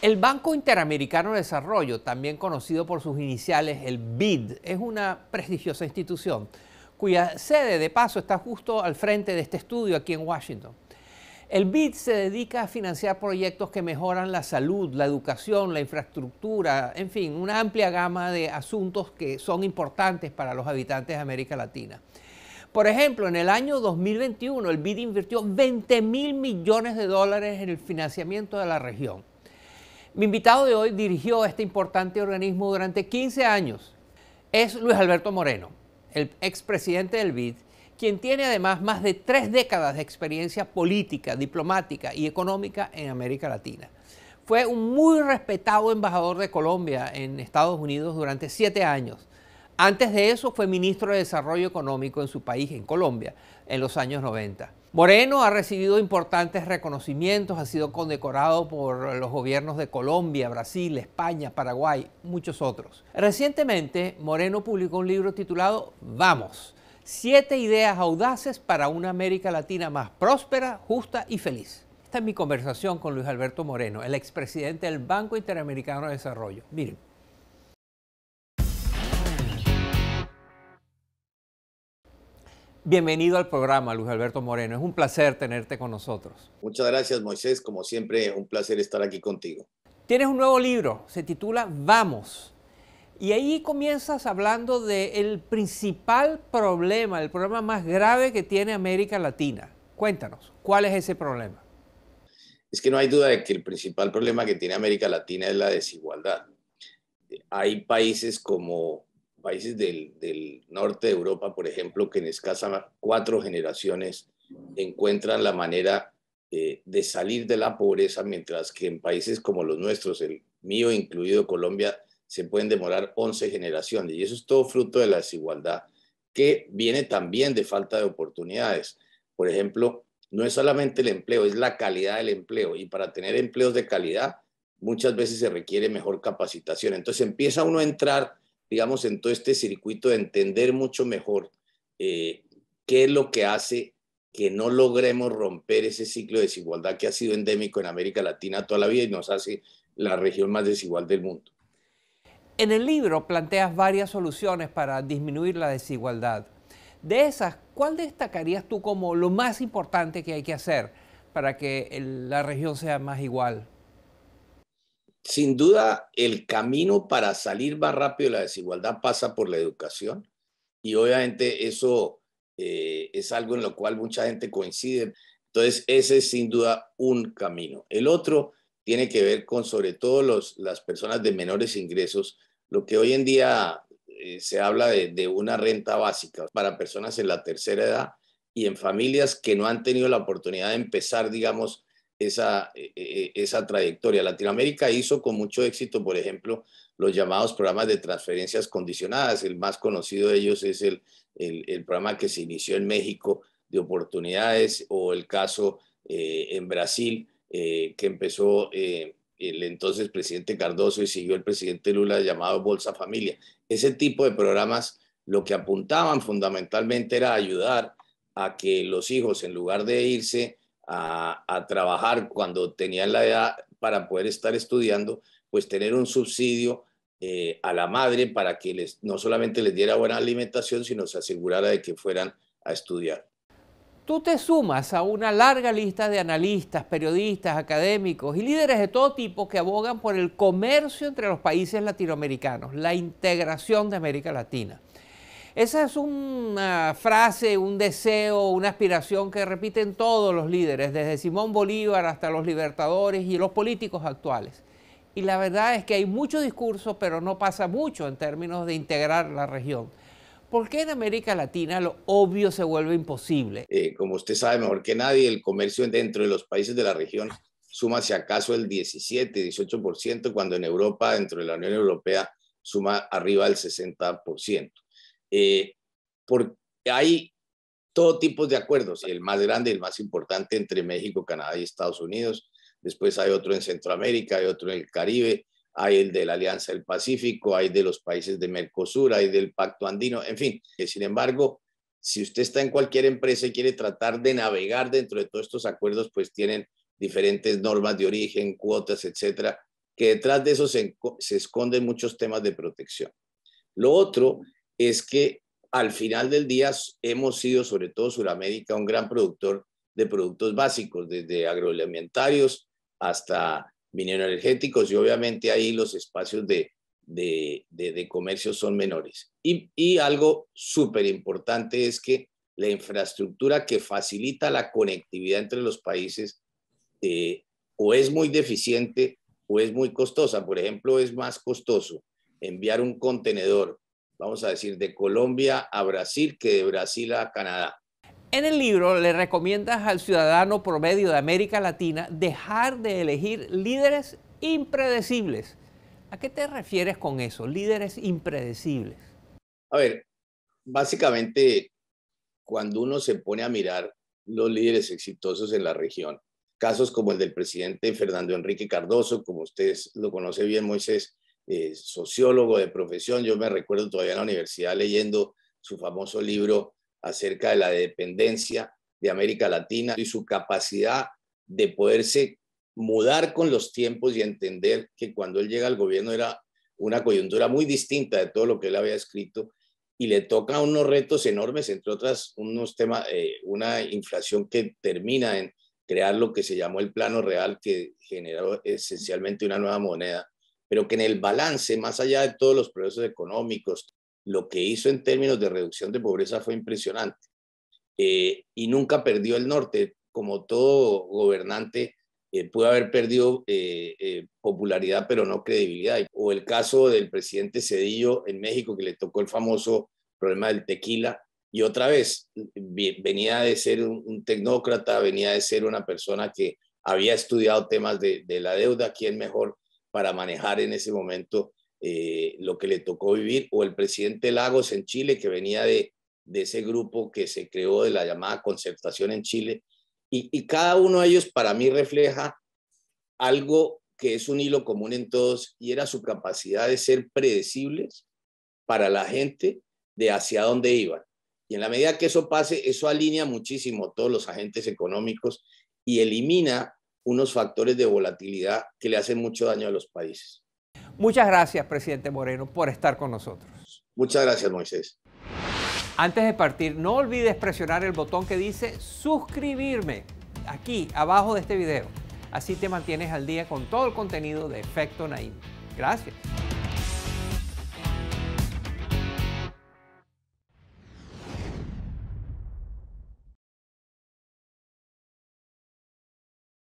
El Banco Interamericano de Desarrollo, también conocido por sus iniciales el BID, es una prestigiosa institución cuya sede de paso está justo al frente de este estudio aquí en Washington. El BID se dedica a financiar proyectos que mejoran la salud, la educación, la infraestructura, en fin, una amplia gama de asuntos que son importantes para los habitantes de América Latina. Por ejemplo, en el año 2021 el BID invirtió 20 mil millones de dólares en el financiamiento de la región. Mi invitado de hoy dirigió este importante organismo durante 15 años. Es Luis Alberto Moreno, el expresidente del BID, quien tiene además más de tres décadas de experiencia política, diplomática y económica en América Latina. Fue un muy respetado embajador de Colombia en Estados Unidos durante siete años. Antes de eso fue ministro de Desarrollo Económico en su país, en Colombia, en los años 90. Moreno ha recibido importantes reconocimientos, ha sido condecorado por los gobiernos de Colombia, Brasil, España, Paraguay, muchos otros. Recientemente, Moreno publicó un libro titulado Vamos, siete ideas audaces para una América Latina más próspera, justa y feliz. Esta es mi conversación con Luis Alberto Moreno, el expresidente del Banco Interamericano de Desarrollo. Miren. Bienvenido al programa, Luis Alberto Moreno. Es un placer tenerte con nosotros. Muchas gracias, Moisés. Como siempre, un placer estar aquí contigo. Tienes un nuevo libro, se titula Vamos. Y ahí comienzas hablando del principal problema, el problema más grave que tiene América Latina. Cuéntanos, ¿cuál es ese problema? Es que no hay duda de que el principal problema que tiene América Latina es la desigualdad. Hay países como países del, norte de Europa, por ejemplo, que en escasa cuatro generaciones encuentran la manera eh, de salir de la pobreza, mientras que en países como los nuestros, el mío incluido Colombia, se pueden demorar 11 generaciones. Y eso es todo fruto de la desigualdad, que viene también de falta de oportunidades. Por ejemplo, no es solamente el empleo, es la calidad del empleo. Y para tener empleos de calidad, muchas veces se requiere mejor capacitación. Entonces empieza uno a entrar digamos, en todo este circuito de entender mucho mejor eh, qué es lo que hace que no logremos romper ese ciclo de desigualdad que ha sido endémico en América Latina toda la vida y nos hace la región más desigual del mundo. En el libro planteas varias soluciones para disminuir la desigualdad. De esas, ¿cuál destacarías tú como lo más importante que hay que hacer para que la región sea más igual? sin duda, el camino para salir más rápido de la desigualdad pasa por la educación y obviamente eso eh, es algo en lo cual mucha gente coincide. Entonces, ese es sin duda un camino. El otro tiene que ver con sobre todo las personas de menores ingresos, lo que hoy en día eh, se habla de una renta básica para personas en la tercera edad y en familias que no han tenido la oportunidad de empezar, digamos, eh, eh, esa, trayectoria. Latinoamérica hizo con mucho éxito, por ejemplo, los llamados programas de transferencias condicionadas. El más conocido de ellos es el, programa que se inició en México de oportunidades o el caso eh, en Brasil que empezó el entonces presidente Cardoso y siguió el presidente Lula llamado Bolsa Familia. Ese tipo de programas lo que apuntaban fundamentalmente era ayudar a que los hijos, en lugar de irse a, trabajar cuando tenían la edad para poder estar estudiando, pues tener un subsidio eh, a la madre para que les, no solamente les diera buena alimentación, sino se asegurara de que fueran a estudiar. Tú te sumas a una larga lista de analistas, periodistas, académicos y líderes de todo tipo que abogan por el comercio entre los países latinoamericanos, la integración de América Latina. Esa es una frase, un deseo, una aspiración que repiten todos los líderes, desde Simón Bolívar hasta los libertadores y los políticos actuales. Y la verdad es que hay mucho discurso, pero no pasa mucho en términos de integrar la región. ¿Por qué en América Latina lo obvio se vuelve imposible? Eh, como usted sabe mejor que nadie, el comercio dentro de los países de la región suma si acaso el 17, 18%, cuando en Europa, dentro de la Unión Europea, suma arriba del 60%. Eh, porque hay todo tipo de acuerdos, el más grande, el más importante entre México, Canadá y Estados Unidos, después hay otro en Centroamérica, hay otro en el Caribe, hay el de la Alianza del Pacífico, hay de los países de Mercosur, hay del Pacto Andino, en fin. que Sin embargo, si usted está en cualquier empresa y quiere tratar de navegar dentro de todos estos acuerdos, pues tienen diferentes normas de origen, cuotas, etcétera, que detrás de eso se, se esconden muchos temas de protección. Lo otro es que al final del día hemos sido, sobre todo Sudamérica, un gran productor de productos básicos, desde agroalimentarios hasta energéticos y obviamente ahí los espacios de, comercio son menores. Y, algo súper importante es que la infraestructura que facilita la conectividad entre los países eh, o es muy deficiente o es muy costosa. Por ejemplo, es más costoso enviar un contenedor vamos a decir, de Colombia a Brasil que de Brasil a Canadá. En el libro le recomiendas al ciudadano promedio de América Latina dejar de elegir líderes impredecibles. ¿A qué te refieres con eso, líderes impredecibles? A ver, básicamente cuando uno se pone a mirar los líderes exitosos en la región, casos como el del presidente Fernando Enrique Cardoso, como ustedes lo conoce bien, Moisés, eh, sociólogo de profesión, yo me recuerdo todavía en la universidad leyendo su famoso libro acerca de la dependencia de América Latina y su capacidad de poderse mudar con los tiempos y entender que cuando él llega al gobierno era una coyuntura muy distinta de todo lo que él había escrito y le toca unos retos enormes, entre otras unos temas, eh, una inflación que termina en crear lo que se llamó el plano real que generó esencialmente una nueva moneda pero que en el balance, más allá de todos los procesos económicos, lo que hizo en términos de reducción de pobreza fue impresionante. Eh, y nunca perdió el norte, como todo gobernante puede eh, pudo haber perdido eh, popularidad, pero no credibilidad. O el caso del presidente Cedillo en México, que le tocó el famoso problema del tequila, y otra vez, venía de ser un, tecnócrata, venía de ser una persona que había estudiado temas de la deuda, quién mejor para manejar en ese momento eh, lo que le tocó vivir, o el presidente Lagos en Chile, que venía de, ese grupo que se creó de la llamada concertación en Chile, y, y cada uno de ellos para mí refleja algo que es un hilo común en todos, y era su capacidad de ser predecibles para la gente de hacia dónde iban. Y en la medida que eso pase, eso alinea muchísimo todos los agentes económicos y elimina unos factores de volatilidad que le hacen mucho daño a los países. Muchas gracias, presidente Moreno, por estar con nosotros. Muchas gracias, Moisés. Antes de partir, no olvides presionar el botón que dice suscribirme aquí abajo de este video. Así te mantienes al día con todo el contenido de Efecto Naim. Gracias.